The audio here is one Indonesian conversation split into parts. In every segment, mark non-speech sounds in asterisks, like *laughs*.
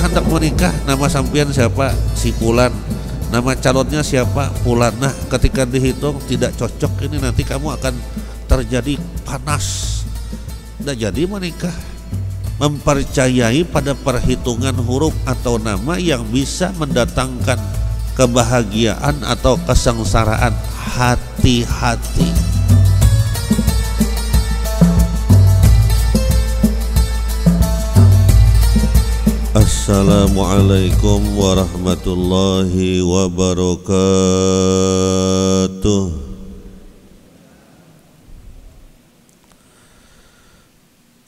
sudah hendak menikah nama sampean siapa si Pulan nama calonnya siapa Pulan nah ketika dihitung tidak cocok ini nanti kamu akan terjadi panas dan jadi menikah mempercayai pada perhitungan huruf atau nama yang bisa mendatangkan kebahagiaan atau kesengsaraan hati-hati. Assalamualaikum warahmatullahi wabarakatuh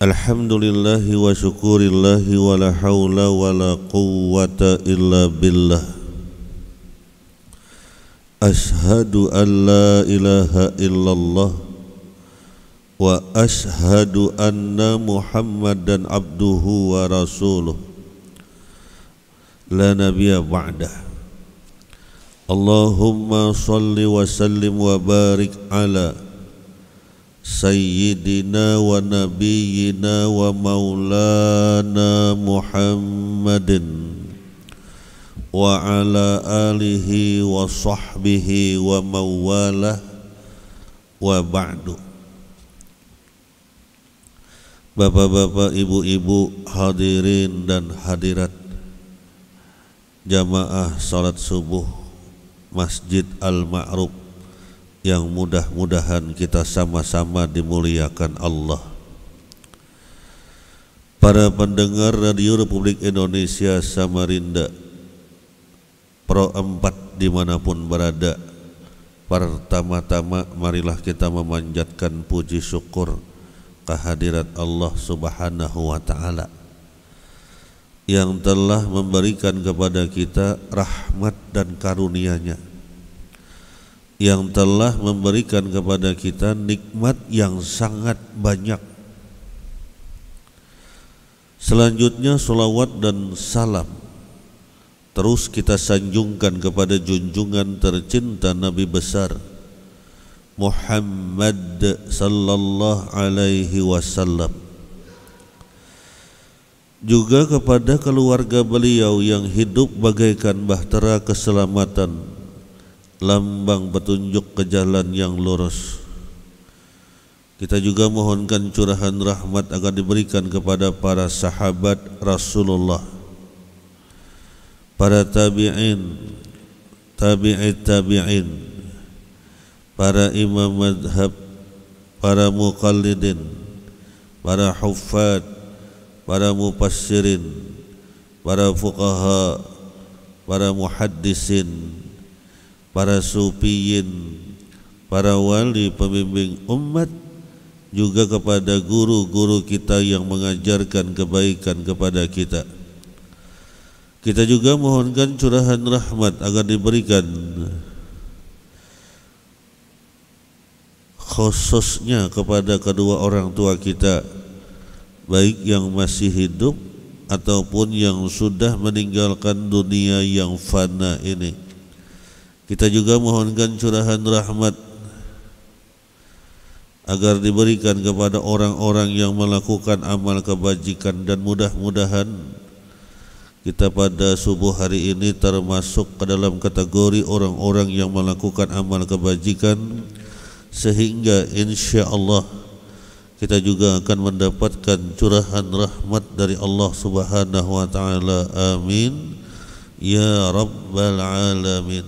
Alhamdulillahi wa syukurillahi wa la hawla wa la quwwata illa billah Ashadu an la ilaha illallah Wa ashadu anna muhammadan abduhu wa rasuluh la nabiyya ba'dah Allahumma salli wa sallim wa barik ala sayyidina wa nabiyyina wa maulana Muhammadin wa ala alihi wa sahbihi wa mawalah wa ba'du Bapak-bapak, ibu-ibu, hadirin dan hadirat jamaah salat subuh Masjid Al-Ma'ruf yang mudah-mudahan kita sama-sama dimuliakan Allah. Para pendengar Radio Republik Indonesia Samarinda Pro 4 dimanapun berada Pertama-tama marilah kita memanjatkan puji syukur kehadirat Allah subhanahu wa ta'ala yang telah memberikan kepada kita rahmat dan karunia-Nya yang telah memberikan kepada kita nikmat yang sangat banyak selanjutnya solawat dan salam terus kita sanjungkan kepada junjungan tercinta Nabi besar Muhammad sallallahu alaihi wasallam juga kepada keluarga beliau yang hidup bagaikan bahtera keselamatan, lambang petunjuk ke jalan yang lurus. Kita juga mohonkan curahan rahmat akan diberikan kepada para sahabat Rasulullah, para tabi'in, tabi'it tabi'in, para imam madhab, para muqallidin, para huffat, para mufassirin, para fuqaha, para muhaddisin, para sufiyin, para wali pemimpin umat juga kepada guru-guru kita yang mengajarkan kebaikan kepada kita. Kita juga mohonkan curahan rahmat agar diberikan khususnya kepada kedua orang tua kita baik yang masih hidup ataupun yang sudah meninggalkan dunia yang fana ini. Kita juga mohonkan curahan rahmat agar diberikan kepada orang-orang yang melakukan amal kebajikan dan mudah-mudahan kita pada subuh hari ini termasuk ke dalam kategori orang-orang yang melakukan amal kebajikan sehingga insya Allah kita juga akan mendapatkan curahan rahmat dari Allah Subhanahu wa taala. Amin. Ya rabbal alamin.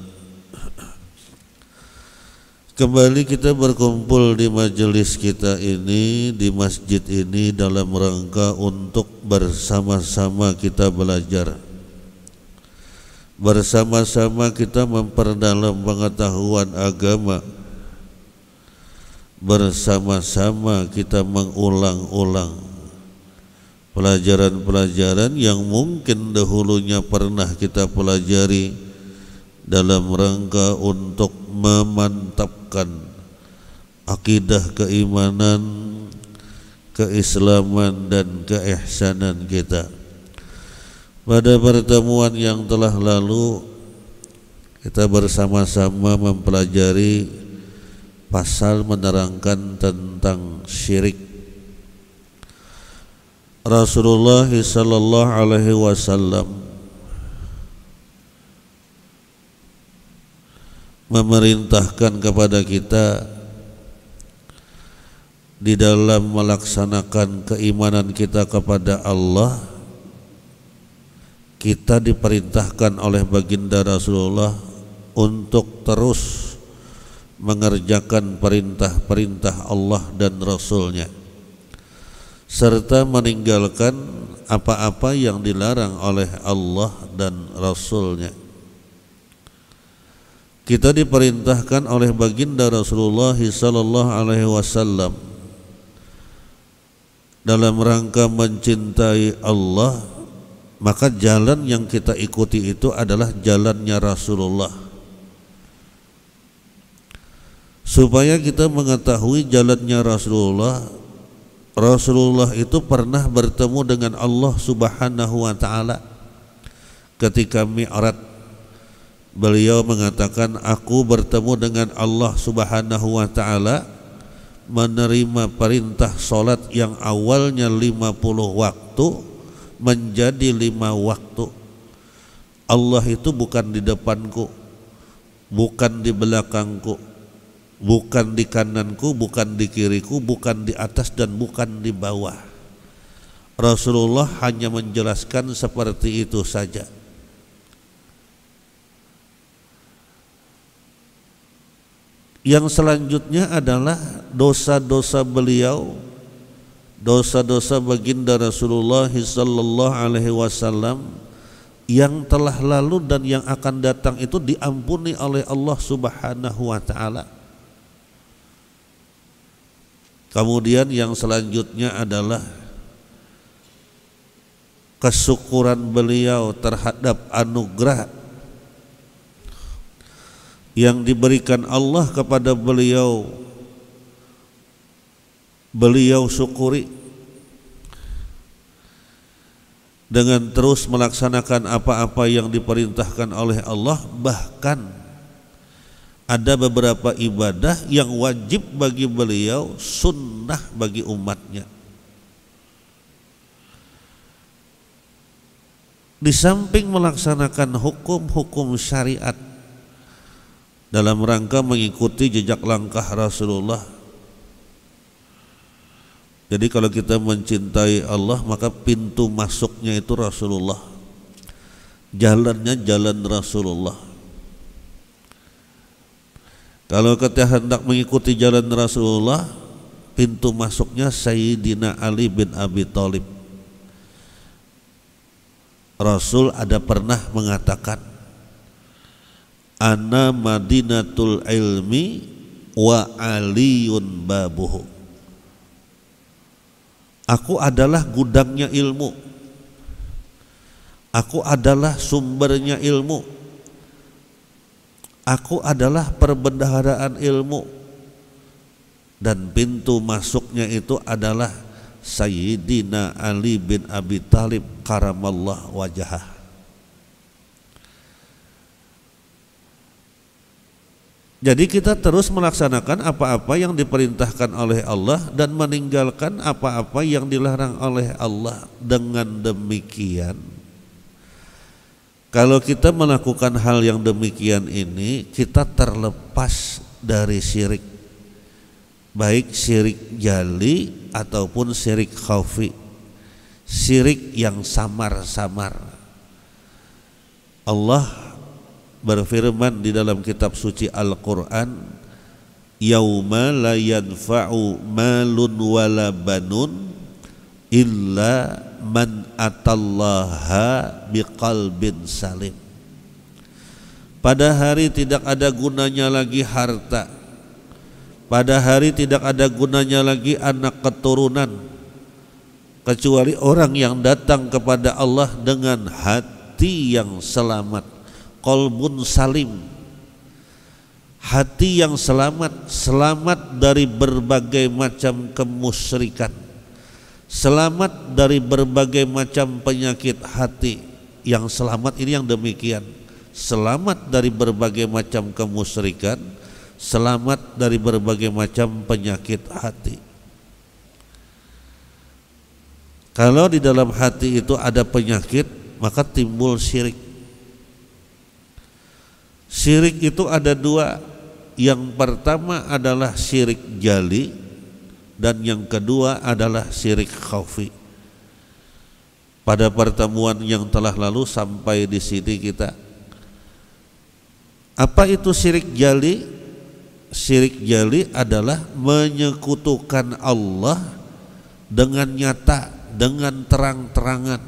Kembali kita berkumpul di majelis kita ini, di masjid ini dalam rangka untuk bersama-sama kita belajar. Bersama-sama kita memperdalam pengetahuan agama bersama-sama kita mengulang-ulang pelajaran-pelajaran yang mungkin dahulunya pernah kita pelajari dalam rangka untuk memantapkan akidah keimanan, keislaman dan keihsanan kita. Pada pertemuan yang telah lalu kita bersama-sama mempelajari pasal menerangkan tentang syirik Rasulullah sallallahu alaihi wasallam memerintahkan kepada kita di dalam melaksanakan keimanan kita kepada Allah kita diperintahkan oleh baginda Rasulullah untuk terus mengerjakan perintah-perintah Allah dan Rasulnya serta meninggalkan apa-apa yang dilarang oleh Allah dan Rasulnya kita diperintahkan oleh baginda Rasulullah Sallallahu Alaihi Wasallam dalam rangka mencintai Allah maka jalan yang kita ikuti itu adalah jalannya Rasulullah supaya kita mengetahui jalannya Rasulullah Rasulullah itu pernah bertemu dengan Allah Subhanahu wa taala ketika mi'rat beliau mengatakan aku bertemu dengan Allah Subhanahu wa taala menerima perintah solat yang awalnya 50 waktu menjadi lima waktu Allah itu bukan di depanku bukan di belakangku bukan di kananku, bukan di kiriku, bukan di atas dan bukan di bawah. Rasulullah hanya menjelaskan seperti itu saja. Yang selanjutnya adalah dosa-dosa beliau, dosa-dosa baginda Rasulullah sallallahu yang telah lalu dan yang akan datang itu diampuni oleh Allah Subhanahu wa taala. Kemudian yang selanjutnya adalah kesyukuran beliau terhadap anugerah yang diberikan Allah kepada beliau beliau syukuri dengan terus melaksanakan apa-apa yang diperintahkan oleh Allah bahkan ada beberapa ibadah yang wajib bagi beliau, sunnah bagi umatnya. Di samping melaksanakan hukum-hukum syariat dalam rangka mengikuti jejak langkah Rasulullah. Jadi kalau kita mencintai Allah maka pintu masuknya itu Rasulullah. Jalannya jalan Rasulullah kalau kita hendak mengikuti jalan Rasulullah, pintu masuknya Sayyidina Ali bin Abi Thalib. Rasul ada pernah mengatakan, "Ana Madinatul ilmi wa aliyun babuhu." Aku adalah gudangnya ilmu. Aku adalah sumbernya ilmu Aku adalah perbendaharaan ilmu dan pintu masuknya itu adalah Sayyidina Ali bin Abi Talib karamallah wajah. Jadi kita terus melaksanakan apa-apa yang diperintahkan oleh Allah dan meninggalkan apa-apa yang dilarang oleh Allah. Dengan demikian kalau kita melakukan hal yang demikian ini, kita terlepas dari syirik. Baik syirik jali ataupun syirik khafi. Syirik yang samar-samar. Allah berfirman di dalam kitab suci Al-Qur'an, "Yauma la yanfa'u malun wala banun illa man atallaha biqalbin salim pada hari tidak ada gunanya lagi harta pada hari tidak ada gunanya lagi anak keturunan kecuali orang yang datang kepada Allah dengan hati yang selamat kolbun salim hati yang selamat selamat dari berbagai macam kemusyrikan selamat dari berbagai macam penyakit hati yang selamat ini yang demikian selamat dari berbagai macam kemusyrikan selamat dari berbagai macam penyakit hati kalau di dalam hati itu ada penyakit maka timbul syirik syirik itu ada dua yang pertama adalah syirik jali dan yang kedua adalah syirik khafi. Pada pertemuan yang telah lalu sampai di sini kita apa itu syirik jali? Syirik jali adalah menyekutukan Allah dengan nyata, dengan terang-terangan.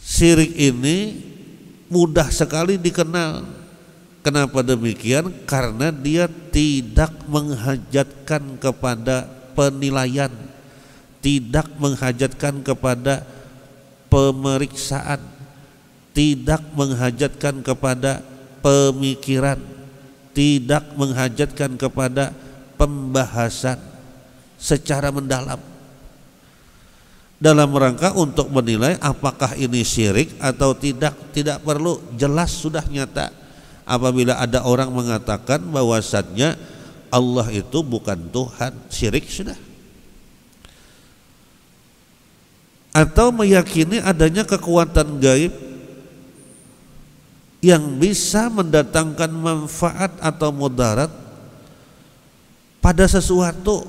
Syirik ini mudah sekali dikenal Kenapa demikian? Karena dia tidak menghajatkan kepada penilaian, tidak menghajatkan kepada pemeriksaan, tidak menghajatkan kepada pemikiran, tidak menghajatkan kepada pembahasan secara mendalam dalam rangka untuk menilai apakah ini syirik atau tidak tidak perlu jelas sudah nyata apabila ada orang mengatakan bahwasannya Allah itu bukan Tuhan, syirik sudah. Atau meyakini adanya kekuatan gaib yang bisa mendatangkan manfaat atau mudarat pada sesuatu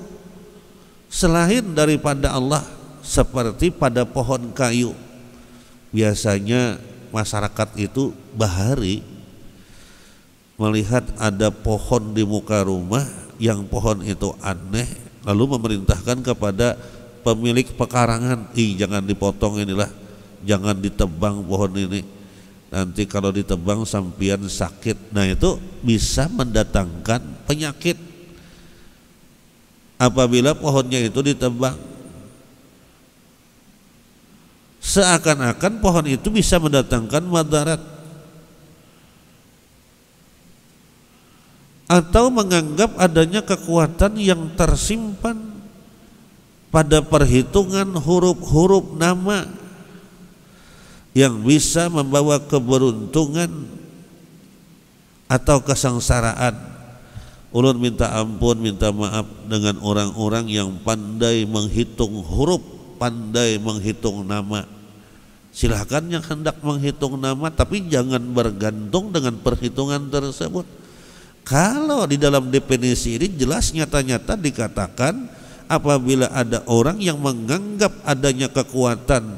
selain daripada Allah seperti pada pohon kayu biasanya masyarakat itu bahari melihat ada pohon di muka rumah yang pohon itu aneh lalu memerintahkan kepada pemilik pekarangan ih jangan dipotong inilah jangan ditebang pohon ini nanti kalau ditebang sampian sakit nah itu bisa mendatangkan penyakit apabila pohonnya itu ditebang seakan-akan pohon itu bisa mendatangkan madarat atau menganggap adanya kekuatan yang tersimpan pada perhitungan huruf-huruf nama yang bisa membawa keberuntungan atau kesengsaraan. Ulun minta ampun, minta maaf dengan orang-orang yang pandai menghitung huruf, pandai menghitung nama. Silahkan yang hendak menghitung nama, tapi jangan bergantung dengan perhitungan tersebut kalau di dalam definisi ini jelas nyata-nyata dikatakan apabila ada orang yang menganggap adanya kekuatan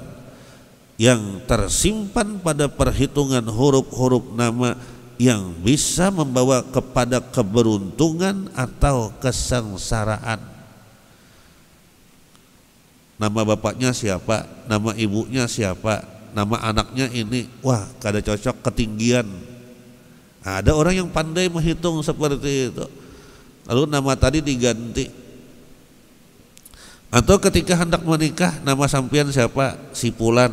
yang tersimpan pada perhitungan huruf-huruf nama yang bisa membawa kepada keberuntungan atau kesengsaraan. Nama bapaknya siapa? Nama ibunya siapa? Nama anaknya ini. Wah, kada cocok ketinggian Nah, ada orang yang pandai menghitung seperti itu. Lalu nama tadi diganti. Atau ketika hendak menikah, nama sampian siapa? Si Pulan.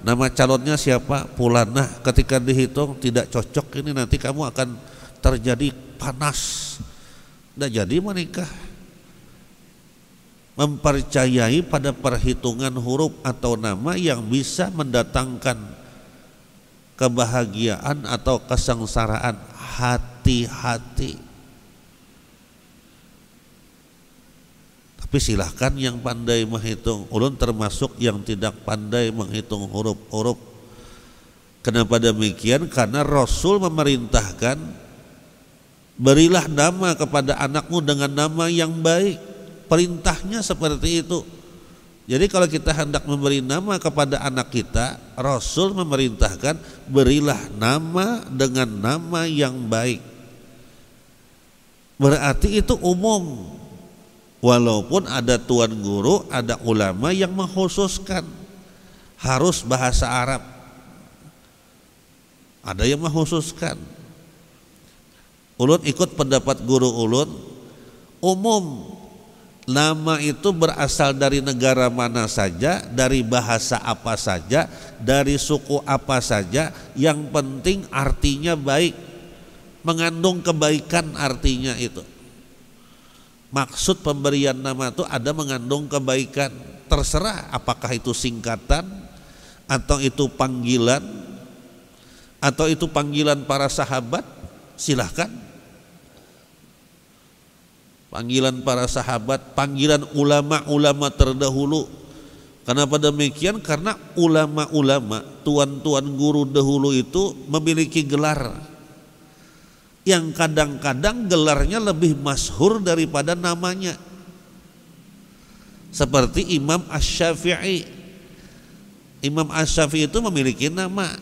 Nama calonnya siapa? Pulan. Nah, ketika dihitung tidak cocok ini nanti kamu akan terjadi panas. Tidak jadi menikah. Mempercayai pada perhitungan huruf atau nama yang bisa mendatangkan kebahagiaan atau kesengsaraan hati-hati tapi silahkan yang pandai menghitung ulun termasuk yang tidak pandai menghitung huruf-huruf kenapa demikian karena Rasul memerintahkan berilah nama kepada anakmu dengan nama yang baik perintahnya seperti itu jadi kalau kita hendak memberi nama kepada anak kita, Rasul memerintahkan berilah nama dengan nama yang baik. Berarti itu umum. Walaupun ada tuan guru, ada ulama yang mengkhususkan harus bahasa Arab. Ada yang mengkhususkan. Ulun ikut pendapat guru ulun umum Nama itu berasal dari negara mana saja, dari bahasa apa saja, dari suku apa saja, yang penting artinya baik. Mengandung kebaikan artinya itu. Maksud pemberian nama itu ada mengandung kebaikan. Terserah apakah itu singkatan atau itu panggilan atau itu panggilan para sahabat, silahkan panggilan para sahabat, panggilan ulama-ulama terdahulu. Kenapa demikian? Karena ulama-ulama, tuan-tuan guru dahulu itu memiliki gelar yang kadang-kadang gelarnya lebih masyhur daripada namanya. Seperti Imam asy syafii Imam asy syafii itu memiliki nama,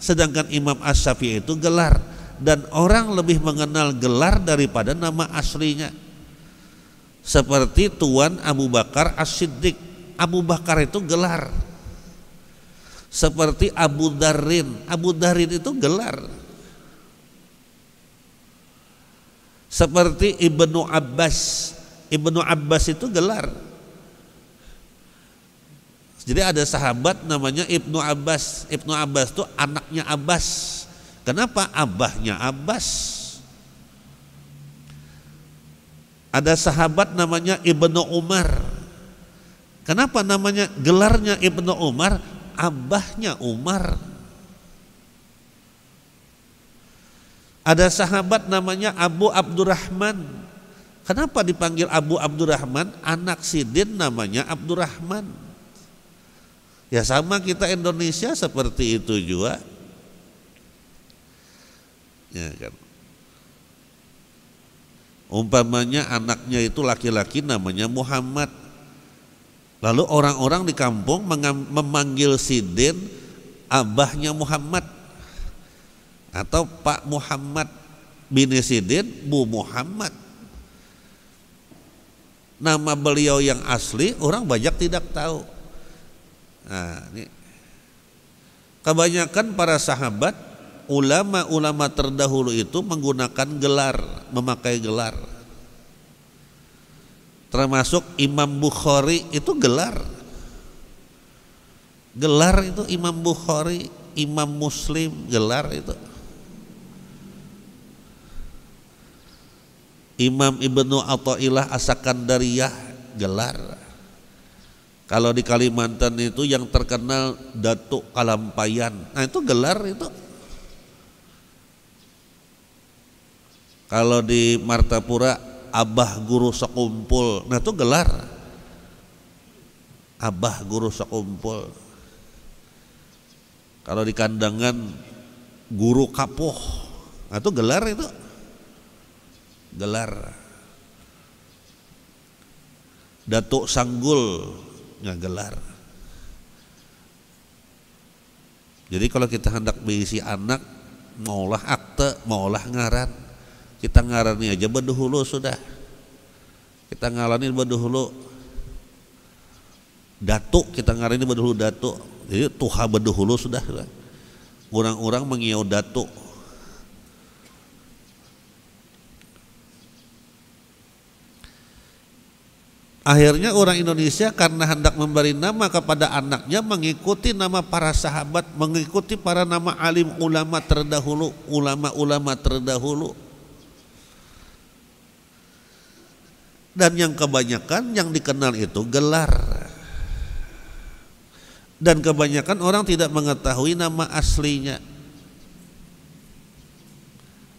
sedangkan Imam asy syafii itu gelar dan orang lebih mengenal gelar daripada nama aslinya seperti Tuan Abu Bakar As-Siddiq. Abu Bakar itu gelar. Seperti Abu Darin. Abu Darin itu gelar. Seperti Ibnu Abbas. Ibnu Abbas itu gelar. Jadi ada sahabat namanya Ibnu Abbas. Ibnu Abbas itu anaknya Abbas. Kenapa abahnya Abbas? Ada sahabat namanya Ibnu Umar. Kenapa namanya gelarnya Ibnu Umar? Abahnya Umar. Ada sahabat namanya Abu Abdurrahman. Kenapa dipanggil Abu Abdurrahman? Anak Sidin namanya Abdurrahman. Ya sama kita Indonesia seperti itu juga. Ya kan. Umpamanya anaknya itu laki-laki namanya Muhammad. Lalu orang-orang di kampung memanggil Sidin abahnya Muhammad atau Pak Muhammad bin Sidin Bu Muhammad. Nama beliau yang asli orang banyak tidak tahu. Nah, ini. Kebanyakan para sahabat ulama-ulama terdahulu itu menggunakan gelar, memakai gelar. Termasuk Imam Bukhari itu gelar. Gelar itu Imam Bukhari, Imam Muslim, gelar itu. Imam Ibnu Athaillah As-Sakandariyah gelar. Kalau di Kalimantan itu yang terkenal Datuk Kalampayan. Nah itu gelar itu Kalau di Martapura abah guru sekumpul, nah itu gelar. Abah guru sekumpul. Kalau di kandangan guru kapuh, nah itu gelar itu. Gelar. Datuk Sanggul, nggak gelar. Jadi kalau kita hendak mengisi anak, maulah akte, maulah ngaran kita ngarani aja berduhulu sudah kita ngalani berduhulu datuk. kita ngarani berduhulu datuk. jadi tuha berduhulu sudah orang-orang mengiau datuk. Akhirnya orang Indonesia karena hendak memberi nama kepada anaknya mengikuti nama para sahabat, mengikuti para nama alim ulama terdahulu, ulama-ulama terdahulu. Dan yang kebanyakan yang dikenal itu gelar. Dan kebanyakan orang tidak mengetahui nama aslinya.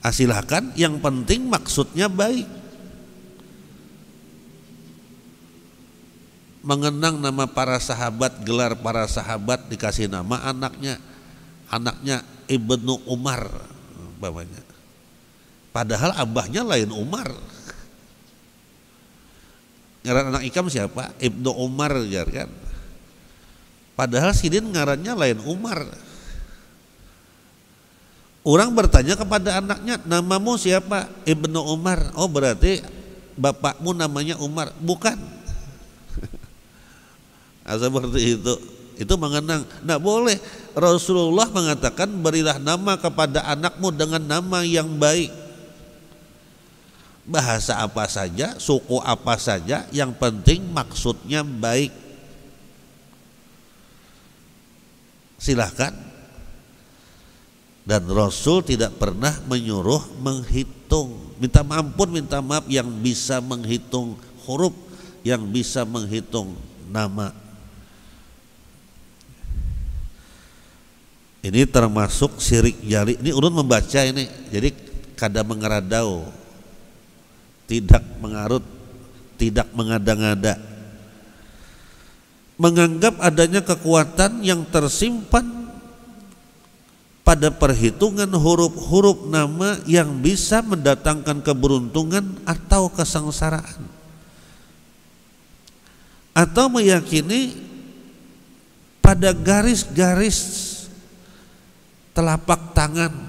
Asilahkan ah, yang penting maksudnya baik. Mengenang nama para sahabat, gelar para sahabat dikasih nama anaknya. Anaknya Ibnu Umar, bapaknya. Padahal abahnya lain Umar. Ngaran anak Ikam siapa? Ibnu Umar jar kan. Padahal Sidin ngarannya lain Umar. Orang bertanya kepada anaknya, namamu siapa? Ibnu Umar. Oh berarti bapakmu namanya Umar. Bukan. *laughs* nah, seperti itu. Itu mengenang. Nah boleh. Rasulullah mengatakan berilah nama kepada anakmu dengan nama yang baik bahasa apa saja, suku apa saja, yang penting maksudnya baik. Silahkan. Dan Rasul tidak pernah menyuruh menghitung. Minta maaf pun minta maaf yang bisa menghitung huruf, yang bisa menghitung nama. Ini termasuk sirik jari. Ini urut membaca ini. Jadi kada mengeradau tidak mengarut, tidak mengada-ngada. Menganggap adanya kekuatan yang tersimpan pada perhitungan huruf-huruf nama yang bisa mendatangkan keberuntungan atau kesengsaraan. Atau meyakini pada garis-garis telapak tangan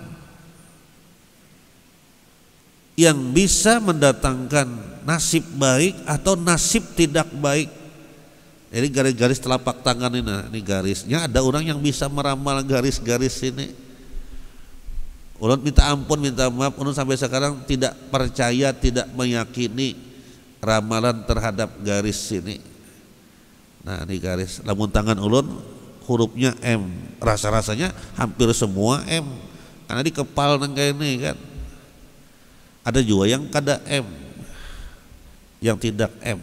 yang bisa mendatangkan nasib baik atau nasib tidak baik. Jadi garis-garis telapak tangan ini, nah, ini garisnya ada orang yang bisa meramal garis-garis ini. Ulun minta ampun, minta maaf, ulun sampai sekarang tidak percaya, tidak meyakini ramalan terhadap garis ini. Nah, ini garis. Lamun tangan ulun hurufnya M, rasa-rasanya hampir semua M. Karena di kepala nang ini kan ada juga yang kada M, yang tidak M.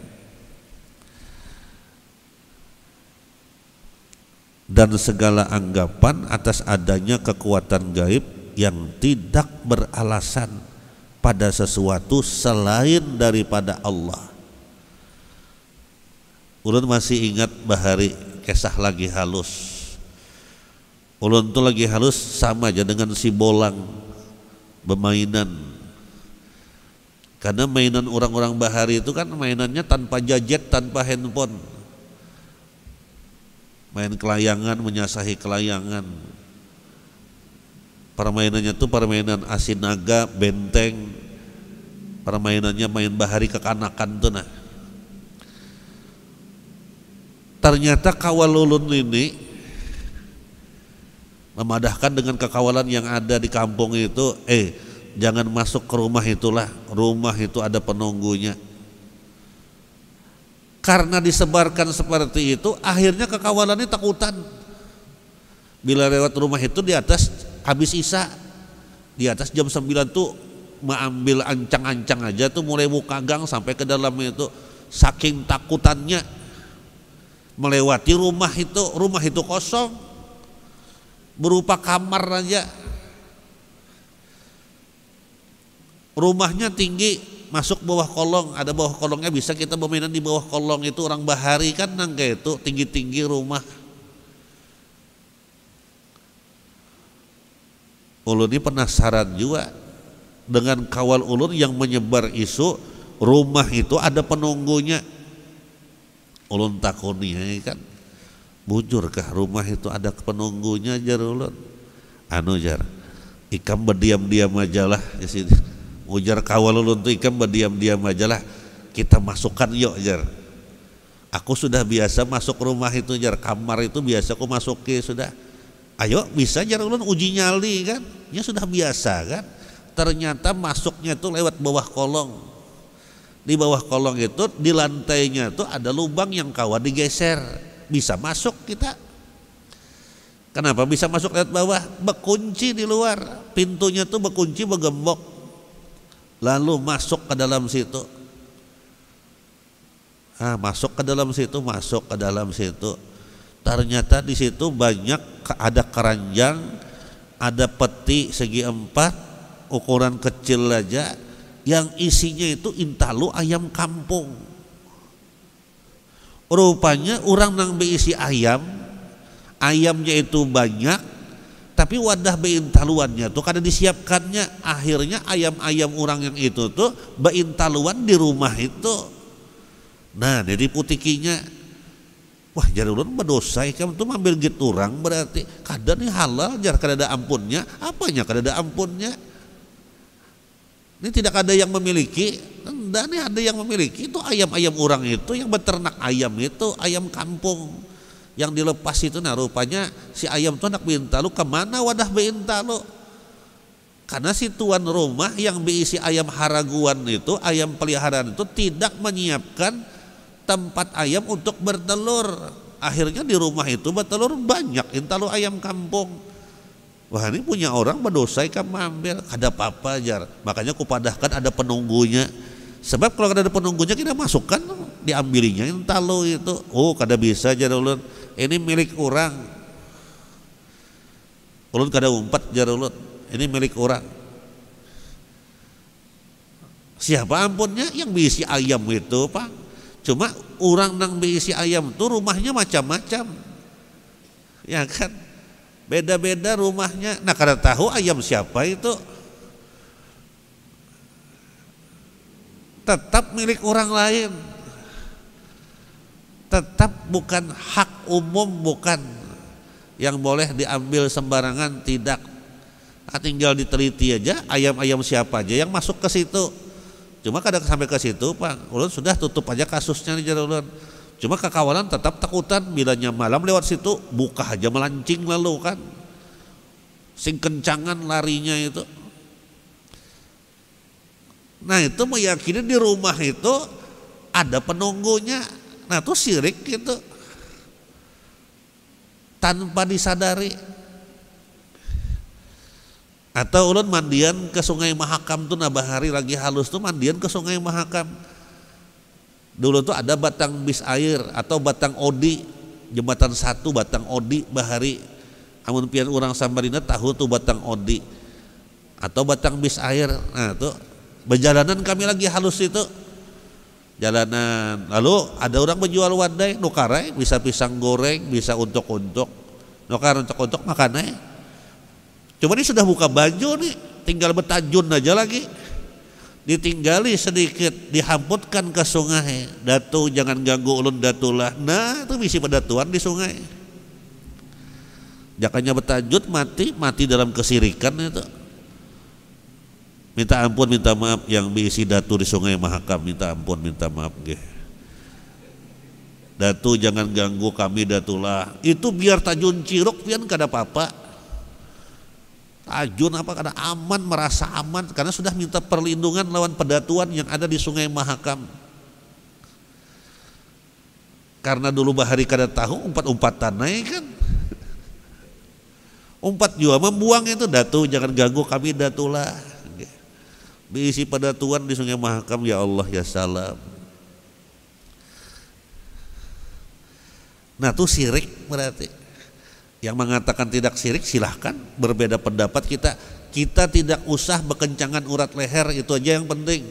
Dan segala anggapan atas adanya kekuatan gaib yang tidak beralasan pada sesuatu selain daripada Allah. Ulun masih ingat bahari kisah lagi halus. Ulun tuh lagi halus sama aja dengan si bolang, bemainan karena mainan orang-orang bahari itu kan mainannya tanpa jajet, tanpa handphone. Main kelayangan, menyasahi kelayangan. Permainannya itu permainan asinaga, benteng. Permainannya main bahari kekanakan tuh nah. Ternyata kawalulun ini memadahkan dengan kekawalan yang ada di kampung itu, eh jangan masuk ke rumah itulah rumah itu ada penunggunya karena disebarkan seperti itu akhirnya kekawalannya takutan bila lewat rumah itu di atas habis isa di atas jam 9 tuh mengambil ancang-ancang aja tuh mulai buka gang sampai ke dalamnya itu saking takutannya melewati rumah itu rumah itu kosong berupa kamar aja rumahnya tinggi masuk bawah kolong ada bawah kolongnya bisa kita bermainan di bawah kolong itu orang bahari kan nangka itu tinggi-tinggi rumah ulun ini penasaran juga dengan kawal ulun yang menyebar isu rumah itu ada penunggunya ulun takoni ya kan bujurkah rumah itu ada penunggunya jar ulun anu jar ikam berdiam-diam aja lah di sini ujar kawalulun tuh ikan berdiam-diam aja lah kita masukkan yuk jar aku sudah biasa masuk rumah itu jar kamar itu biasa aku masuki sudah ayo bisa jar ulun uji nyali kan ya sudah biasa kan ternyata masuknya itu lewat bawah kolong di bawah kolong itu di lantainya itu ada lubang yang kawan digeser bisa masuk kita kenapa bisa masuk lewat bawah bekunci di luar pintunya tuh bekunci begembok lalu masuk ke dalam situ ah masuk ke dalam situ masuk ke dalam situ ternyata di situ banyak ada keranjang ada peti segi empat ukuran kecil aja yang isinya itu intalu ayam kampung rupanya orang nang isi ayam ayamnya itu banyak tapi wadah beintaluannya tuh karena disiapkannya akhirnya ayam-ayam orang yang itu tuh beintaluan di rumah itu nah jadi putikinya wah jadi ulun berdosa ya, kamu tuh ambil gitu orang berarti kadang nih halal jar kada ada ampunnya apanya kada ada ampunnya ini tidak ada yang memiliki dan ini ada yang memiliki itu ayam-ayam orang itu yang beternak ayam itu ayam kampung yang dilepas itu nah rupanya si ayam itu anak bintalu kemana wadah bintalu karena si tuan rumah yang diisi ayam haraguan itu ayam peliharaan itu tidak menyiapkan tempat ayam untuk bertelur akhirnya di rumah itu bertelur banyak intalu ayam kampung wah ini punya orang berdosa ikan mampir ada apa-apa jar makanya kupadahkan ada penunggunya sebab kalau ada penunggunya kita masukkan diambilinya intalu itu oh kada bisa aja ulun ini milik orang ulun kada umpet jar ulun ini milik orang siapa ampunnya yang berisi ayam itu pak cuma orang nang berisi ayam itu rumahnya macam-macam ya kan beda-beda rumahnya nah kada tahu ayam siapa itu tetap milik orang lain tetap bukan hak umum bukan yang boleh diambil sembarangan tidak nah, tinggal diteliti aja ayam-ayam siapa aja yang masuk ke situ cuma kadang sampai ke situ pak ulun sudah tutup aja kasusnya di jalan ulun cuma kekawalan tetap takutan bilanya malam lewat situ buka aja melancing lalu kan sing kencangan larinya itu nah itu meyakini di rumah itu ada penunggunya Nah itu sirik gitu tanpa disadari. Atau ulun mandian ke Sungai Mahakam tuh nabahari lagi halus tuh mandian ke Sungai Mahakam. Dulu tuh ada batang bis air atau batang odi jembatan satu batang odi bahari amun pian orang Samarinda tahu tuh batang odi atau batang bis air nah tuh perjalanan kami lagi halus itu jalanan lalu ada orang menjual wadai nukare bisa pisang goreng bisa untuk-untuk nukar untuk-untuk makannya cuma ini sudah buka baju nih tinggal betajun aja lagi ditinggali sedikit dihamputkan ke sungai datu jangan ganggu ulun datulah nah itu misi tuan di sungai jakanya bertajun mati mati dalam kesirikan itu minta ampun minta maaf yang diisi datu di sungai Mahakam minta ampun minta maaf gih. Datu jangan ganggu kami datulah itu biar tajun ciruk pian kada apa tajun apa kada aman merasa aman karena sudah minta perlindungan lawan pedatuan yang ada di sungai Mahakam karena dulu bahari kada tahu umpat-umpatan naik kan umpat juga membuang itu datu jangan ganggu kami datulah Diisi pada Tuhan di sungai Mahakam ya Allah ya salam. Nah itu sirik berarti. Yang mengatakan tidak sirik silahkan berbeda pendapat kita. Kita tidak usah bekencangan urat leher itu aja yang penting.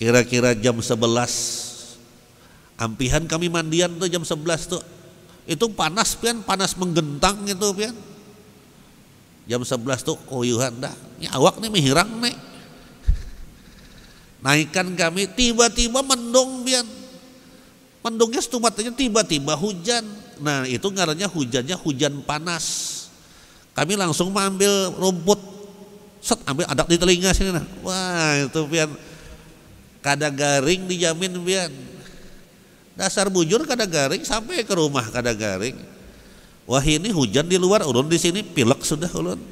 Kira-kira jam 11 Ampihan kami mandian tuh jam 11 tuh Itu panas pian, panas menggentang itu pian jam 11 tuh koyuhan dah ini awak nih mihirang nih naikkan kami tiba-tiba mendung bian mendungnya setumatnya tiba-tiba hujan nah itu ngaranya hujannya hujan panas kami langsung mengambil rumput set ambil adak di telinga sini nah wah itu pian kada garing dijamin pian dasar bujur kada garing sampai ke rumah kada garing Wah ini hujan di luar ulun di sini pilek sudah ulun.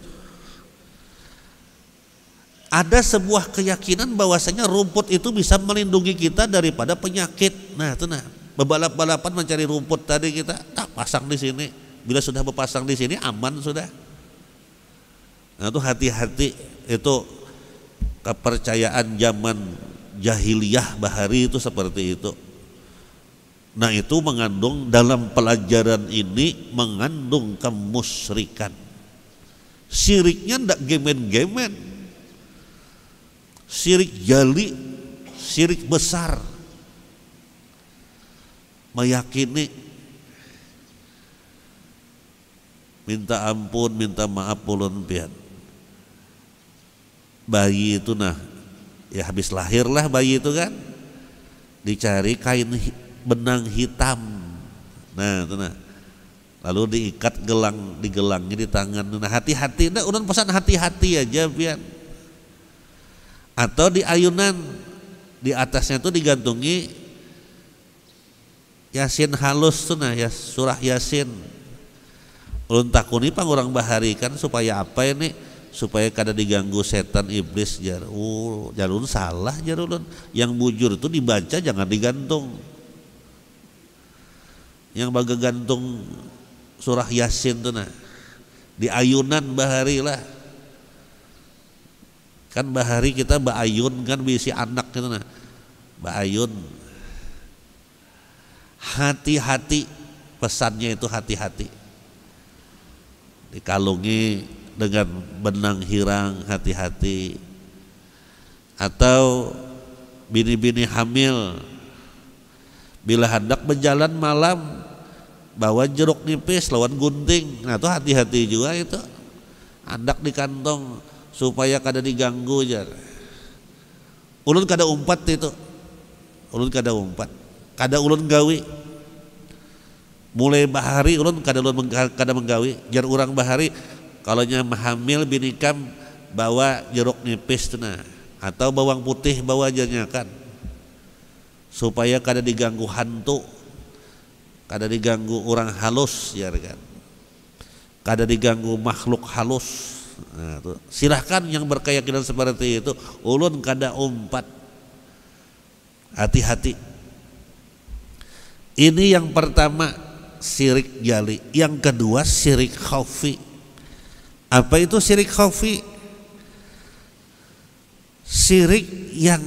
Ada sebuah keyakinan bahwasanya rumput itu bisa melindungi kita daripada penyakit. Nah, itu nah. Bebalap-balapan mencari rumput tadi kita, nah pasang di sini. Bila sudah berpasang di sini aman sudah. Nah, itu hati-hati itu kepercayaan zaman jahiliyah bahari itu seperti itu Nah itu mengandung dalam pelajaran ini mengandung kemusyrikan. Siriknya ndak gemen-gemen. Sirik jali, sirik besar. Meyakini minta ampun, minta maaf pulun pian. Bayi itu nah ya habis lahir lah bayi itu kan dicari kain benang hitam nah itu nah lalu diikat gelang di gelangnya di tangan nah hati-hati nah urun pesan hati-hati aja pian atau di ayunan di atasnya tuh digantungi yasin halus tuh nah ya surah yasin ulun takuni bahari kan supaya apa ini supaya kada diganggu setan iblis jar uh, ulun salah jarulun yang bujur itu dibaca jangan digantung yang baga gantung surah yasin tuh nah di ayunan bahari lah kan bahari kita baayun kan bisi anak gitu nah baayun hati-hati pesannya itu hati-hati dikalungi dengan benang hirang hati-hati atau bini-bini hamil Bila hendak berjalan malam bawa jeruk nipis lawan gunting. Nah, itu hati-hati juga itu. Hendak di kantong supaya kada diganggu jar. Ulun kada umpat itu. Ulun kada umpat. Kada ulun gawi. Mulai bahari ulun kada ulun kada menggawi. Jar urang bahari kalau nya hamil binikam bawa jeruk nipis nah atau bawang putih bawa kan supaya kada diganggu hantu kada diganggu orang halus ya kan kada diganggu makhluk halus nah, silahkan yang berkeyakinan seperti itu ulun kada umpat hati-hati ini yang pertama sirik jali yang kedua sirik khawfi apa itu sirik khawfi sirik yang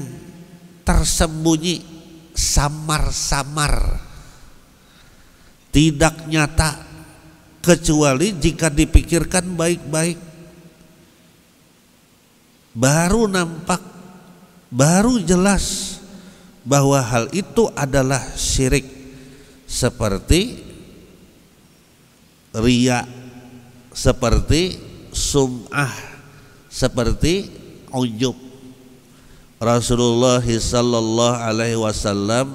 tersembunyi samar-samar tidak nyata kecuali jika dipikirkan baik-baik baru nampak baru jelas bahwa hal itu adalah syirik seperti ria seperti sum'ah seperti ujub Rasulullah sallallahu alaihi wasallam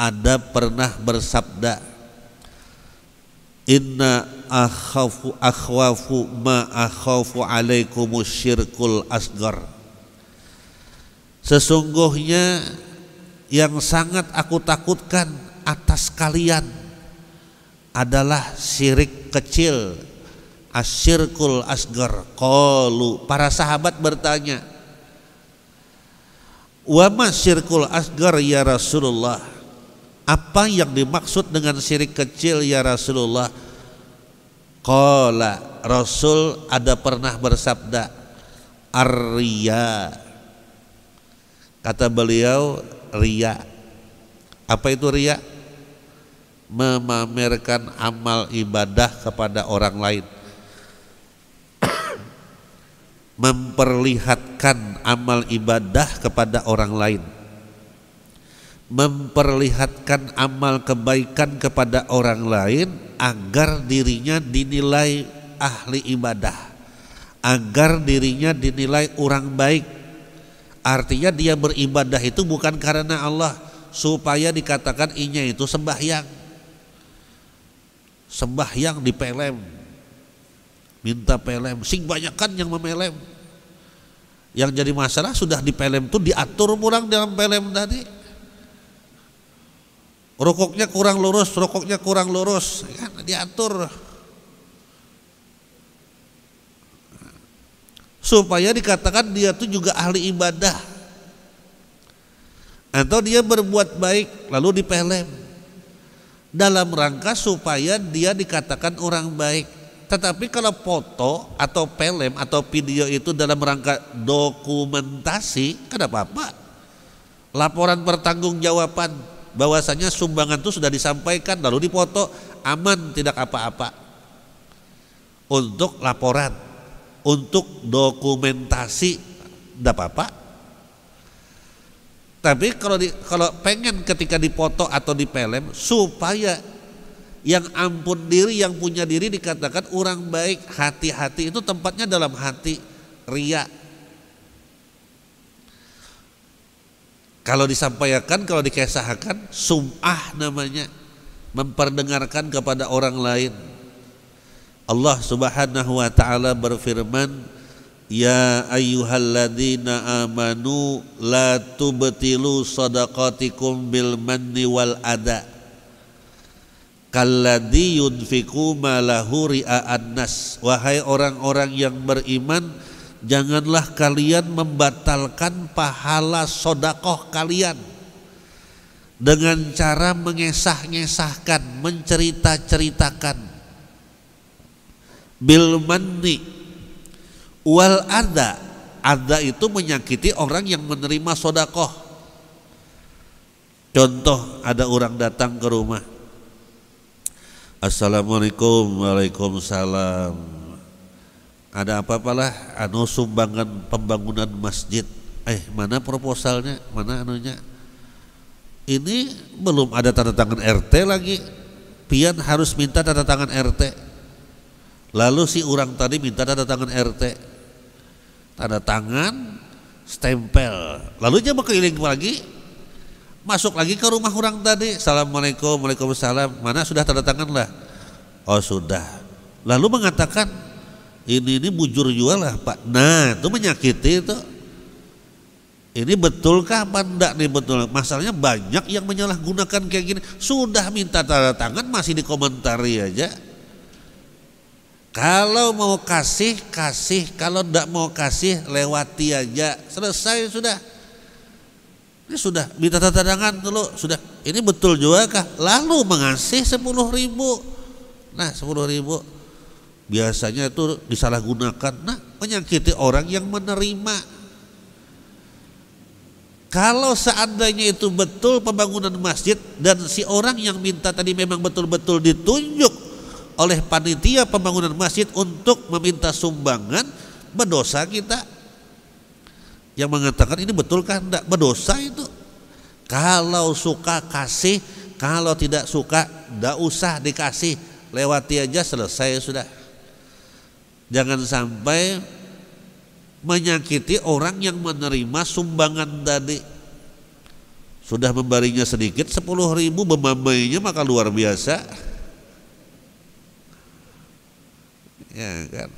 ada pernah bersabda Inna akhafu akhwafu ma akhafu alaikum syirkul asgar Sesungguhnya yang sangat aku takutkan atas kalian adalah syirik kecil asyirkul asgar qalu para sahabat bertanya Wa syirkul asgar ya Rasulullah. Apa yang dimaksud dengan syirik kecil ya Rasulullah? Qala Rasul ada pernah bersabda Arya Kata beliau Ria Apa itu Ria? Memamerkan amal ibadah kepada orang lain memperlihatkan amal ibadah kepada orang lain memperlihatkan amal kebaikan kepada orang lain agar dirinya dinilai ahli ibadah agar dirinya dinilai orang baik artinya dia beribadah itu bukan karena Allah supaya dikatakan inya itu sembahyang sembahyang di pelem minta pelem, sing banyak kan yang memelem yang jadi masalah sudah di PLM tuh diatur kurang dalam PLM tadi rokoknya kurang lurus rokoknya kurang lurus kan diatur supaya dikatakan dia tuh juga ahli ibadah atau dia berbuat baik lalu di dalam rangka supaya dia dikatakan orang baik tetapi kalau foto atau film atau video itu dalam rangka dokumentasi, kenapa apa? apa Laporan pertanggungjawaban bahwasanya sumbangan itu sudah disampaikan lalu dipoto aman tidak apa-apa. Untuk laporan, untuk dokumentasi tidak apa-apa. Tapi kalau di, kalau pengen ketika dipoto atau dipelem supaya yang ampun diri, yang punya diri dikatakan orang baik. Hati-hati itu tempatnya dalam hati. Ria. Kalau disampaikan, kalau dikesahkan sum'ah namanya. Memperdengarkan kepada orang lain. Allah subhanahu wa ta'ala berfirman, Ya ayyuhalladzina amanu la tubtilu sadaqatikum bil manni wal ada' kalladhi yunfiku malahu ria'annas wahai orang-orang yang beriman janganlah kalian membatalkan pahala sodakoh kalian dengan cara mengesah-ngesahkan, mencerita-ceritakan Bilmanni, wal ada ada itu menyakiti orang yang menerima sodakoh contoh ada orang datang ke rumah Assalamualaikum Waalaikumsalam Ada apa apalah Anu sumbangan pembangunan masjid Eh mana proposalnya Mana anunya Ini belum ada tanda tangan RT lagi Pian harus minta tanda tangan RT Lalu si orang tadi minta tanda tangan RT Tanda tangan Stempel Lalu dia berkeliling lagi Masuk lagi ke rumah orang tadi. Assalamualaikum, waalaikumsalam. Mana sudah tanda tangan lah? Oh sudah. Lalu mengatakan ini ini bujur jual lah pak. Nah itu menyakiti itu. Ini betulkah apa enggak nih betul? Masalahnya banyak yang menyalahgunakan kayak gini. Sudah minta tanda tangan masih dikomentari aja. Kalau mau kasih, kasih. Kalau tidak mau kasih, lewati aja. Selesai sudah. Ini ya sudah minta tanda tangan dulu, sudah. Ini betul juga kah? Lalu mengasih sepuluh ribu. Nah, sepuluh ribu biasanya itu disalahgunakan. Nah, menyakiti orang yang menerima. Kalau seandainya itu betul pembangunan masjid dan si orang yang minta tadi memang betul-betul ditunjuk oleh panitia pembangunan masjid untuk meminta sumbangan, berdosa kita yang mengatakan ini betul kan tidak berdosa itu kalau suka kasih kalau tidak suka tidak usah dikasih lewati aja selesai sudah jangan sampai menyakiti orang yang menerima sumbangan tadi sudah memberinya sedikit sepuluh ribu memamainya maka luar biasa ya kan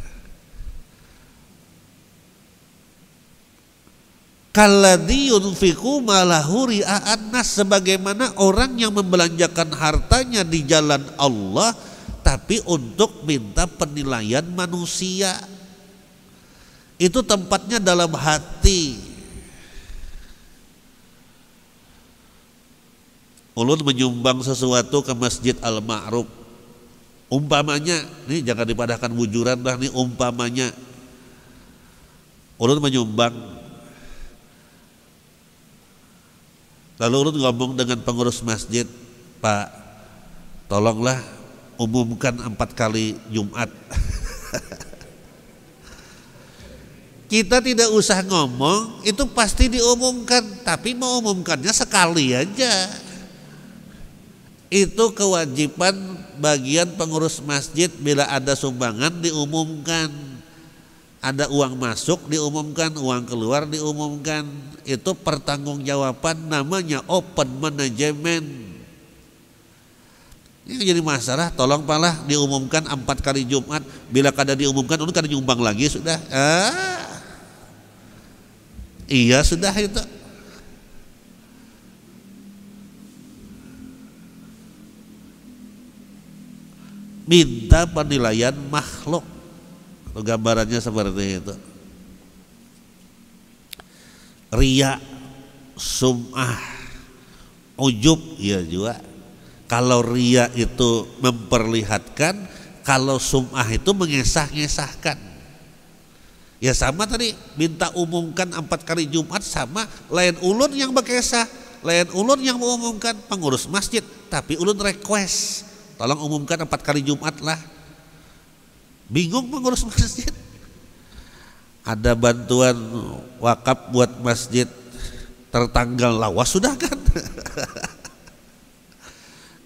Kalladhi yunfiku malahuri nas sebagaimana orang yang membelanjakan hartanya di jalan Allah tapi untuk minta penilaian manusia. Itu tempatnya dalam hati. Ulun menyumbang sesuatu ke Masjid Al-Ma'ruf. Umpamanya, nih jangan dipadahkan bujuran lah nih umpamanya. Ulun menyumbang Lalu Urut ngomong dengan pengurus masjid, Pak, tolonglah umumkan empat kali Jumat. *laughs* Kita tidak usah ngomong, itu pasti diumumkan, tapi mau umumkannya sekali aja. Itu kewajiban bagian pengurus masjid bila ada sumbangan diumumkan ada uang masuk diumumkan, uang keluar diumumkan. Itu pertanggungjawaban namanya open management. Ini jadi masalah, tolong palah diumumkan empat kali Jumat. Bila kada diumumkan, ulun kada nyumbang lagi sudah. Ah. Iya sudah itu. Minta penilaian makhluk gambarannya seperti itu ria sumah ujub ya juga kalau ria itu memperlihatkan kalau sumah itu mengesah-ngesahkan ya sama tadi minta umumkan empat kali Jumat sama lain ulun yang berkesah lain ulun yang mengumumkan pengurus masjid tapi ulun request tolong umumkan empat kali Jumat lah Bingung pengurus masjid. Ada bantuan wakaf buat masjid tertanggal lawas sudah kan? *laughs*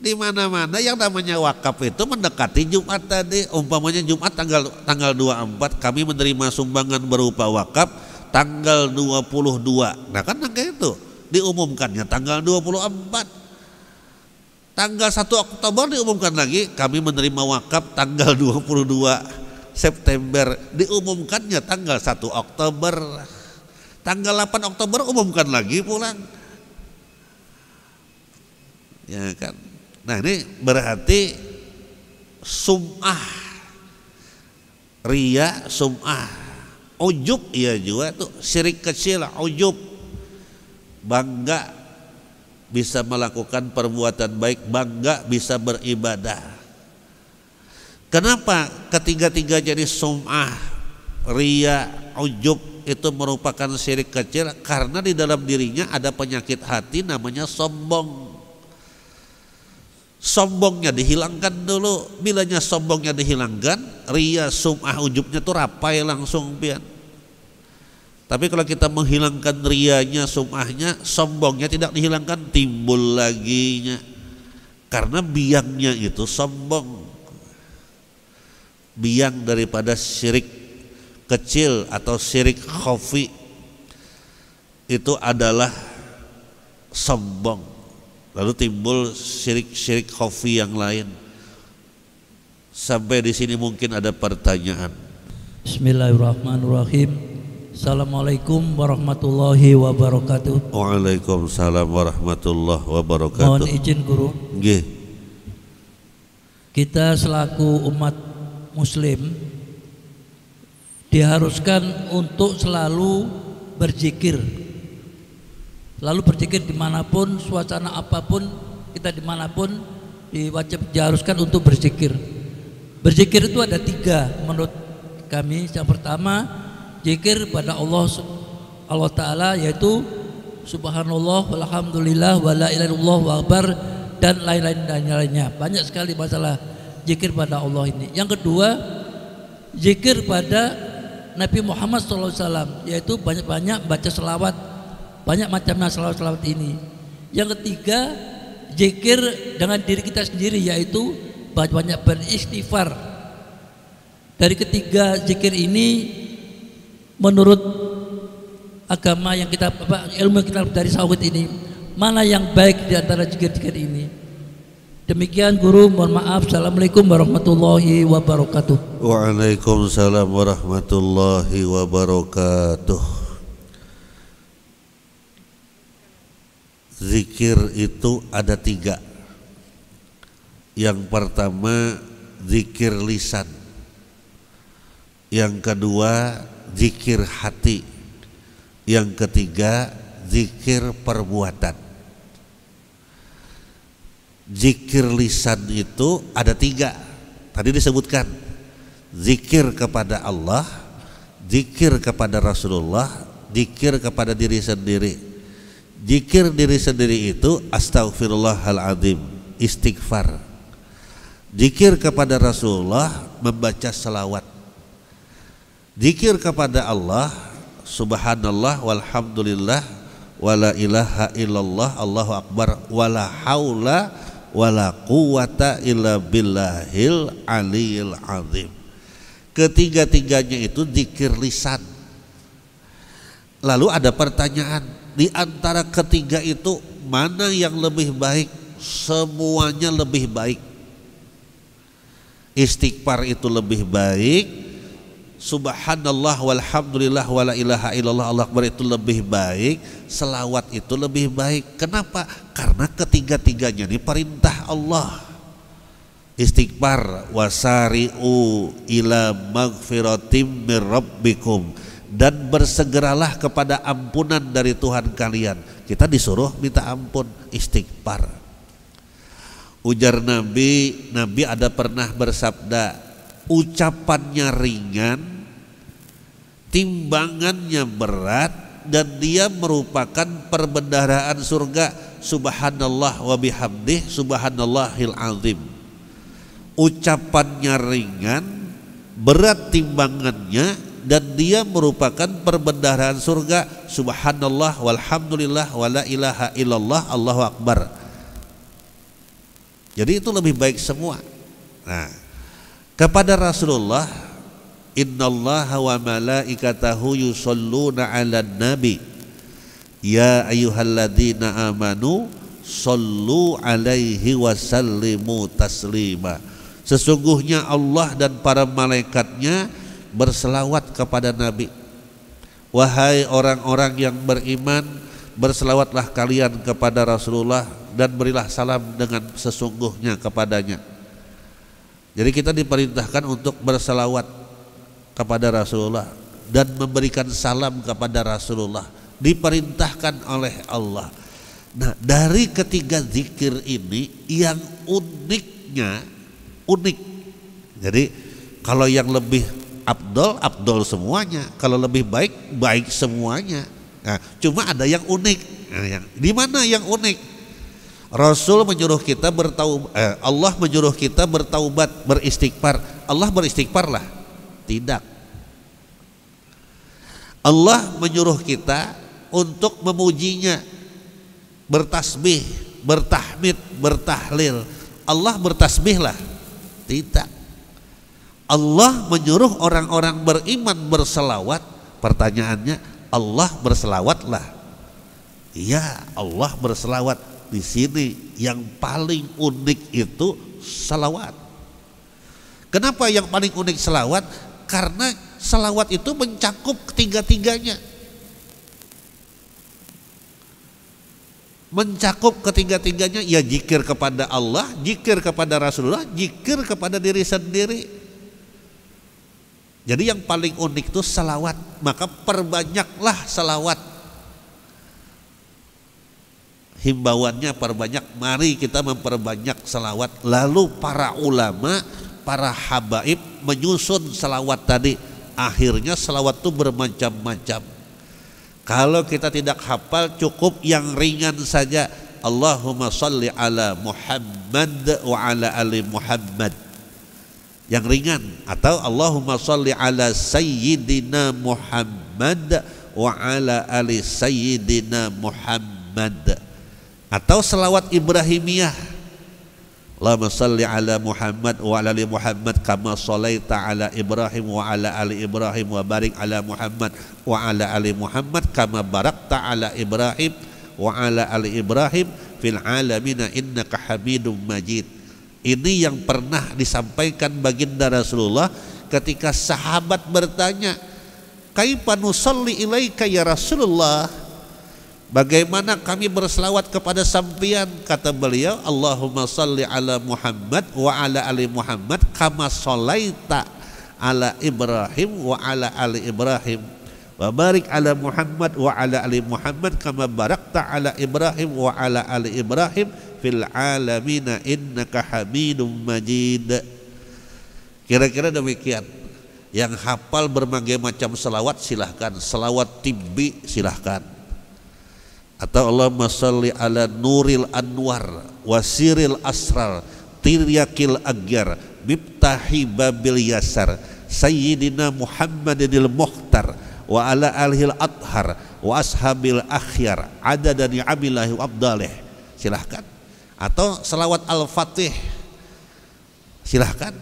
di mana-mana yang namanya wakaf itu mendekati Jumat tadi. Umpamanya Jumat tanggal tanggal 24 kami menerima sumbangan berupa wakaf tanggal 22. Nah kan itu diumumkannya tanggal 24. Tanggal 1 Oktober diumumkan lagi kami menerima wakaf tanggal 22 September diumumkannya tanggal 1 Oktober. Tanggal 8 Oktober umumkan lagi pulang. Ya kan. Nah, ini berarti sumah ria sumah ujub ya juga tuh sirik kecil ujub bangga bisa melakukan perbuatan baik, bangga bisa beribadah. Kenapa ketiga-tiga jadi sum'ah, ria, ujub itu merupakan syirik kecil karena di dalam dirinya ada penyakit hati namanya sombong. Sombongnya dihilangkan dulu. Bilanya sombongnya dihilangkan, ria, sum'ah, ujubnya tuh rapai langsung pian tapi kalau kita menghilangkan rianya, sumahnya, sombongnya tidak dihilangkan, timbul lagi nya Karena biangnya itu sombong. Biang daripada syirik kecil atau syirik khafi itu adalah sombong. Lalu timbul syirik-syirik khafi yang lain. Sampai di sini mungkin ada pertanyaan. Bismillahirrahmanirrahim. Assalamualaikum warahmatullahi wabarakatuh. Waalaikumsalam warahmatullahi wabarakatuh. Mohon izin guru. G. Kita selaku umat muslim diharuskan untuk selalu berzikir. Lalu berzikir dimanapun, suasana apapun, kita dimanapun diwajib diharuskan untuk berzikir. Berzikir itu ada tiga menurut kami. Yang pertama, zikir pada Allah Allah Ta'ala yaitu Subhanallah walhamdulillah wala ilallah dan lain-lain dan lainnya banyak sekali masalah zikir pada Allah ini yang kedua zikir pada Nabi Muhammad SAW yaitu banyak-banyak baca selawat banyak macamnya selawat-selawat ini yang ketiga zikir dengan diri kita sendiri yaitu banyak-banyak beristighfar dari ketiga zikir ini menurut agama yang kita apa, ilmu yang kita dari sawit ini mana yang baik di antara zikir-zikir ini demikian guru mohon maaf assalamualaikum warahmatullahi wabarakatuh waalaikumsalam warahmatullahi wabarakatuh zikir itu ada tiga yang pertama zikir lisan yang kedua zikir hati. Yang ketiga, zikir perbuatan. Zikir lisan itu ada tiga. Tadi disebutkan zikir kepada Allah, zikir kepada Rasulullah, zikir kepada diri sendiri. Zikir diri sendiri itu astagfirullahaladzim, istighfar. Zikir kepada Rasulullah membaca selawat Zikir kepada Allah Subhanallah walhamdulillah wala ilaha illallah Allahu akbar wala haula wala quwata illa billahil aliyil azim. Ketiga-tiganya itu zikir lisan. Lalu ada pertanyaan, di antara ketiga itu mana yang lebih baik? Semuanya lebih baik. Istighfar itu lebih baik, subhanallah walhamdulillah wala ilaha illallah Allah akbar itu lebih baik selawat itu lebih baik kenapa karena ketiga-tiganya ini perintah Allah istighfar wasari'u ila magfiratim mirrabbikum dan bersegeralah kepada ampunan dari Tuhan kalian kita disuruh minta ampun istighfar ujar Nabi Nabi ada pernah bersabda ucapannya ringan, timbangannya berat dan dia merupakan perbendaharaan surga subhanallah wa bihamdih subhanallahil azim. Ucapannya ringan, berat timbangannya dan dia merupakan perbendaharaan surga subhanallah walhamdulillah wala ilaha illallah Allahu akbar. Jadi itu lebih baik semua. Nah, kepada Rasulullah innallaha wa malaikatahu yusalluna ala nabi ya ayyuhalladzina amanu sallu alaihi wa taslima sesungguhnya Allah dan para malaikatnya berselawat kepada nabi wahai orang-orang yang beriman berselawatlah kalian kepada Rasulullah dan berilah salam dengan sesungguhnya kepadanya jadi kita diperintahkan untuk bersalawat kepada Rasulullah dan memberikan salam kepada Rasulullah diperintahkan oleh Allah. Nah, dari ketiga zikir ini yang uniknya unik. Jadi kalau yang lebih abdol, abdol semuanya. Kalau lebih baik, baik semuanya. Nah, cuma ada yang unik. Nah, yang, di yang unik? Rasul menyuruh kita bertaubat, eh, Allah menyuruh kita bertaubat, beristighfar. Allah beristighfarlah. Tidak. Allah menyuruh kita untuk memujinya, bertasbih, bertahmid, bertahlil. Allah bertasbihlah. Tidak. Allah menyuruh orang-orang beriman berselawat. Pertanyaannya, Allah berselawatlah. Iya, Allah berselawat di sini yang paling unik itu selawat. Kenapa yang paling unik selawat? Karena selawat itu mencakup ketiga-tiganya. Mencakup ketiga-tiganya ya jikir kepada Allah, jikir kepada Rasulullah, jikir kepada diri sendiri. Jadi yang paling unik itu selawat. Maka perbanyaklah selawat himbauannya perbanyak mari kita memperbanyak selawat lalu para ulama para habaib menyusun selawat tadi akhirnya selawat itu bermacam-macam kalau kita tidak hafal cukup yang ringan saja Allahumma salli ala Muhammad wa ala ali Muhammad yang ringan atau Allahumma salli ala sayyidina Muhammad wa ala ali sayyidina Muhammad atau selawat Ibrahimiyah Allahumma salli ala Muhammad wa ala ali Muhammad kama salaita ala Ibrahim wa ala ali Ibrahim wa barik ala Muhammad wa ala ali Muhammad kama barakta ala Ibrahim wa ala ali Ibrahim fil alamin innaka hamidum majid ini yang pernah disampaikan baginda Rasulullah ketika sahabat bertanya kaifa nusalli ilaika ya Rasulullah Bagaimana kami berselawat kepada sampian kata beliau Allahumma salli ala Muhammad wa ala ali Muhammad kama salaita ala Ibrahim wa ala ali Ibrahim wa barik ala Muhammad wa ala ali Muhammad kama barakta ala Ibrahim wa ala ali Ibrahim fil alamina innaka Hamidum Majid kira-kira demikian yang hafal berbagai macam selawat silahkan selawat tibbi silahkan atau Allahumma salli ala nuril anwar wasiril asrar tiryakil agyar mibtahi babil yasar sayyidina Muhammadinil muhtar wa ala alhil athar wa ashabil akhyar ada dari wa abdalih silahkan atau selawat al-fatih silahkan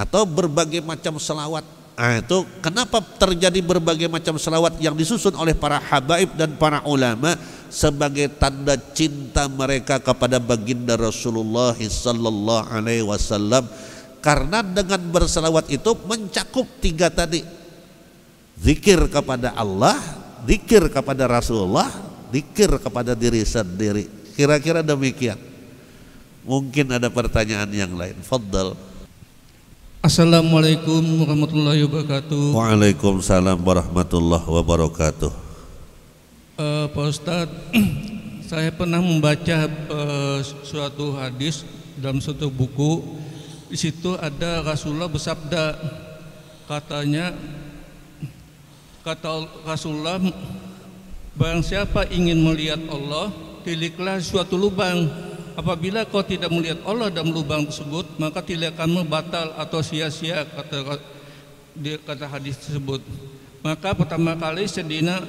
atau berbagai macam selawat Nah, itu kenapa terjadi berbagai macam selawat yang disusun oleh para habaib dan para ulama sebagai tanda cinta mereka kepada baginda Rasulullah sallallahu alaihi wasallam karena dengan berselawat itu mencakup tiga tadi zikir kepada Allah, zikir kepada Rasulullah, zikir kepada diri sendiri. Kira-kira demikian. Mungkin ada pertanyaan yang lain. Faddal. Assalamualaikum warahmatullahi wabarakatuh. Waalaikumsalam warahmatullahi wabarakatuh. Uh, Pak Ustadz, *clears throat* saya pernah membaca uh, suatu hadis dalam suatu buku. Di situ ada Rasulullah bersabda, katanya, kata Rasulullah, barang siapa ingin melihat Allah, tiliklah suatu lubang apabila kau tidak melihat Allah dalam lubang tersebut maka tindakanmu batal atau sia-sia kata kata hadis tersebut maka pertama kali sedina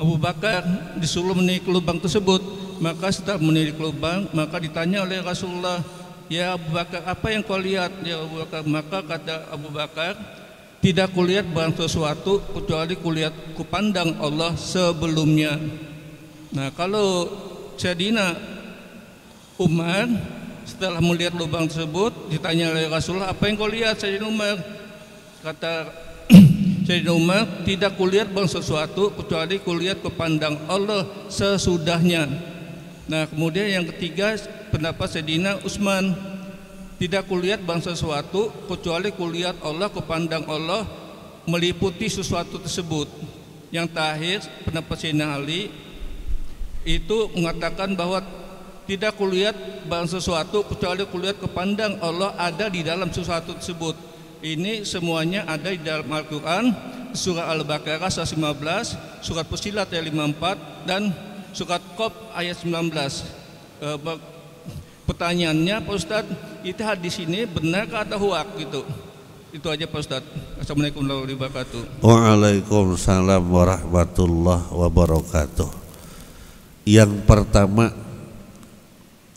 Abu Bakar disuruh menilik lubang tersebut maka setelah menilik lubang maka ditanya oleh Rasulullah ya Abu Bakar apa yang kau lihat ya Abu Bakar maka kata Abu Bakar tidak kulihat barang sesuatu kecuali kulihat kupandang Allah sebelumnya nah kalau Syedina Umar setelah melihat lubang tersebut ditanya oleh Rasulullah apa yang kau lihat Sayyidina Umar kata *clears throat* Sayyidina Umar tidak kulihat bang sesuatu kecuali kulihat kepandang Allah sesudahnya nah kemudian yang ketiga pendapat Sayyidina Usman tidak kulihat bang sesuatu kecuali kulihat Allah kepandang Allah meliputi sesuatu tersebut yang terakhir pendapat Sayyidina Ali itu mengatakan bahwa tidak kulihat bahan sesuatu kecuali kulihat kepandang Allah ada di dalam sesuatu tersebut. Ini semuanya ada di dalam Al-Quran, surah Al-Baqarah 115, surat Fusilat ayat 54, dan surat Qaf ayat 19. E, pertanyaannya Pak Ustaz, itu hadis ini benar atau huak gitu? Itu aja Pak Ustaz. Assalamualaikum warahmatullahi wabarakatuh. Waalaikumsalam warahmatullahi wabarakatuh. Yang pertama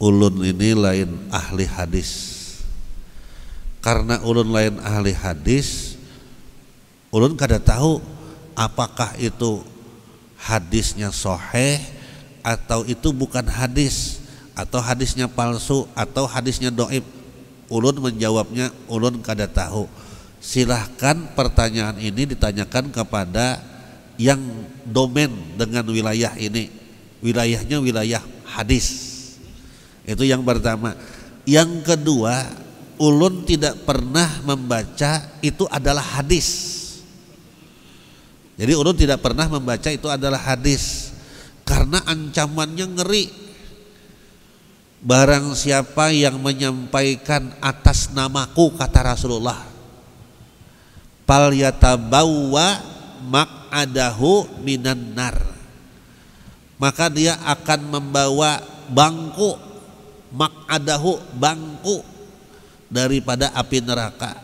ulun ini lain ahli hadis karena ulun lain ahli hadis ulun kada tahu apakah itu hadisnya soheh atau itu bukan hadis atau hadisnya palsu atau hadisnya doib ulun menjawabnya ulun kada tahu silahkan pertanyaan ini ditanyakan kepada yang domain dengan wilayah ini wilayahnya wilayah hadis itu yang pertama. Yang kedua, ulun tidak pernah membaca itu adalah hadis. Jadi ulun tidak pernah membaca itu adalah hadis karena ancamannya ngeri. Barang siapa yang menyampaikan atas namaku kata Rasulullah Pal mak mak'adahu minan nar Maka dia akan membawa bangku mak'adahu bangku daripada api neraka.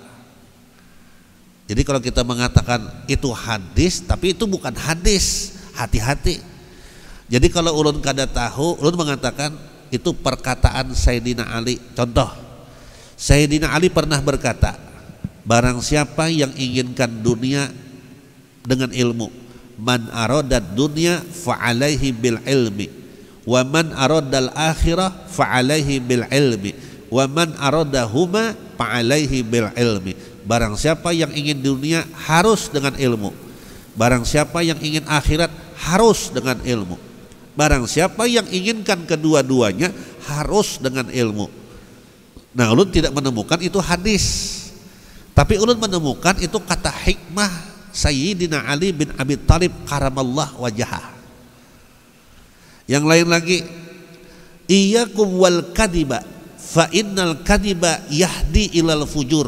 Jadi kalau kita mengatakan itu hadis, tapi itu bukan hadis, hati-hati. Jadi kalau ulun kada tahu, ulun mengatakan itu perkataan Sayyidina Ali. Contoh, Sayyidina Ali pernah berkata, barang siapa yang inginkan dunia dengan ilmu, man aradat dunia fa'alaihi bil ilmi wa man aradal akhirah fa'alaihi bil ilmi wa man aradahuma fa'alaihi bil ilmi barang siapa yang ingin dunia harus dengan ilmu barang siapa yang ingin akhirat harus dengan ilmu barang siapa yang inginkan kedua-duanya harus dengan ilmu nah ulun tidak menemukan itu hadis tapi ulun menemukan itu kata hikmah Sayyidina Ali bin Abi Talib karamallah wajahah yang lain lagi Iyakum wal kadiba Fa innal kadiba yahdi ilal fujur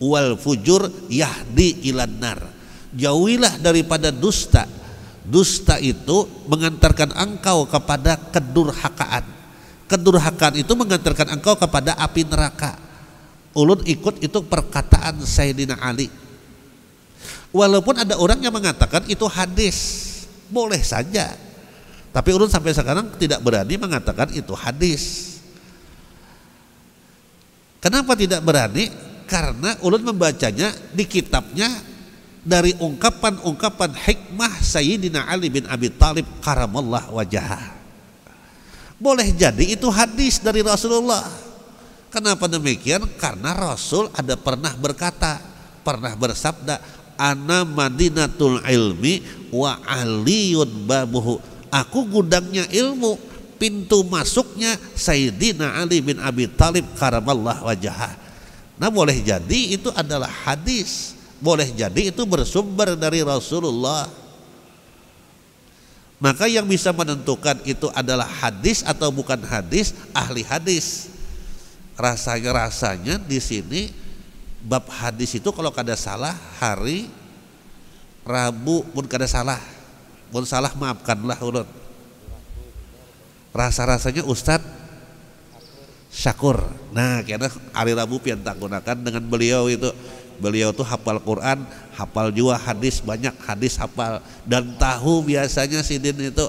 Wal fujur yahdi ilan nar Jauhilah daripada dusta Dusta itu mengantarkan engkau kepada kedurhakaan Kedurhakaan itu mengantarkan engkau kepada api neraka Ulun ikut itu perkataan Sayyidina Ali Walaupun ada orang yang mengatakan itu hadis Boleh saja tapi urun sampai sekarang tidak berani mengatakan itu hadis. Kenapa tidak berani? Karena ulun membacanya di kitabnya dari ungkapan-ungkapan hikmah Sayyidina Ali bin Abi Talib karamallah wajah. Boleh jadi itu hadis dari Rasulullah. Kenapa demikian? Karena Rasul ada pernah berkata, pernah bersabda, "Ana madinatul ilmi wa aliyun babuhu." Aku gudangnya ilmu, pintu masuknya Sayyidina Ali bin Abi Talib karamallah wajah. Nah boleh jadi itu adalah hadis, boleh jadi itu bersumber dari Rasulullah. Maka yang bisa menentukan itu adalah hadis atau bukan hadis ahli hadis. Rasanya rasanya di sini bab hadis itu kalau kada salah hari Rabu pun kada salah Mau salah maafkanlah ulun rasa-rasanya Ustad Syakur nah karena hari Rabu pian tak gunakan dengan beliau itu beliau tuh hafal Quran hafal juga hadis banyak hadis hafal dan tahu biasanya sidin itu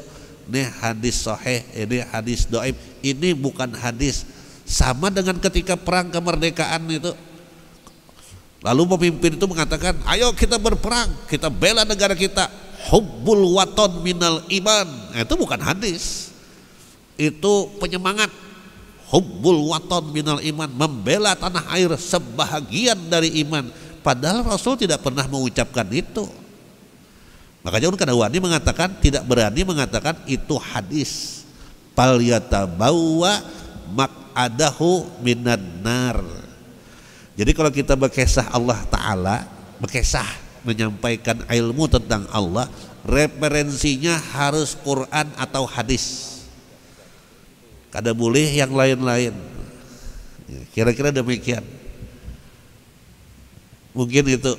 Nih hadis soheh ini hadis doib ini bukan hadis sama dengan ketika perang kemerdekaan itu lalu pemimpin itu mengatakan ayo kita berperang kita bela negara kita hubbul waton minal iman nah, itu bukan hadis itu penyemangat hubbul waton minal iman membela tanah air sebahagian dari iman padahal Rasul tidak pernah mengucapkan itu makanya Ibn Kadawani mengatakan tidak berani mengatakan itu hadis bawa mak mak'adahu minan nar jadi kalau kita berkesah Allah Ta'ala berkesah menyampaikan ilmu tentang Allah referensinya harus Quran atau hadis kada boleh yang lain-lain ya, kira-kira demikian mungkin itu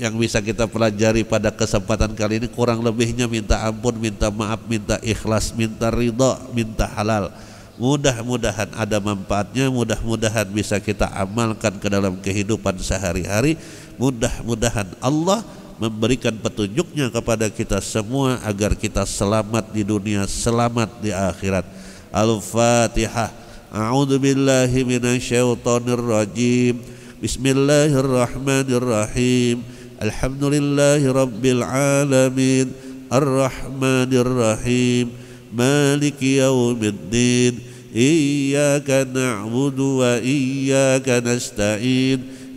yang bisa kita pelajari pada kesempatan kali ini kurang lebihnya minta ampun, minta maaf, minta ikhlas, minta ridho, minta halal. Mudah-mudahan ada manfaatnya, mudah-mudahan bisa kita amalkan ke dalam kehidupan sehari-hari Mudah-mudahan Allah memberikan petunjuknya kepada kita semua agar kita selamat di dunia, selamat di akhirat. Al-Fatihah. A'udzu billahi minasyaitonir rajim. Bismillahirrahmanirrahim. Alhamdulillahi rabbil alamin. Arrahmanir rahim. Maliki yaumiddin. Iyyaka na'budu wa iyyaka nasta'in.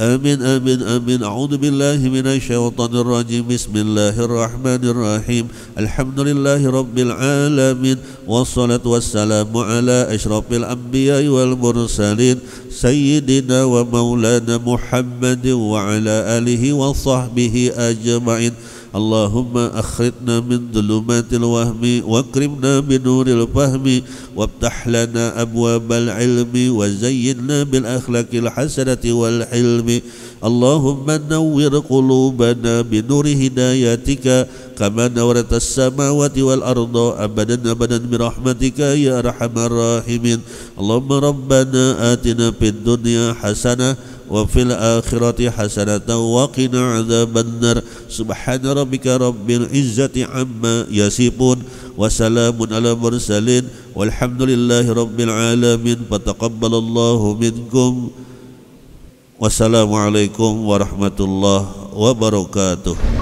آمين آمين آمين أعوذ بالله من الشيطان الرجيم بسم الله الرحمن الرحيم الحمد لله رب العالمين والصلاة والسلام على أشرف الأنبياء والمرسلين سيدنا ومولانا محمد وعلى آله وصحبه أجمعين اللهم أخرجنا من ظلمات الوهم واكرمنا بنور الفهم وافتح لنا أبواب العلم وزينا بالأخلاق الحسنة والحلم اللهم نور قلوبنا بنور هدايتك كما نورت السماوات والأرض أبدا أبدا برحمتك يا أرحم الراحمين اللهم ربنا آتنا في الدنيا حسنة وفي الآخرة حسنة وقنا عذاب النار سبحان ربك رب العزة عما يصفون وسلام على المرسلين والحمد لله رب العالمين فتقبل الله منكم والسلام عليكم ورحمة الله وبركاته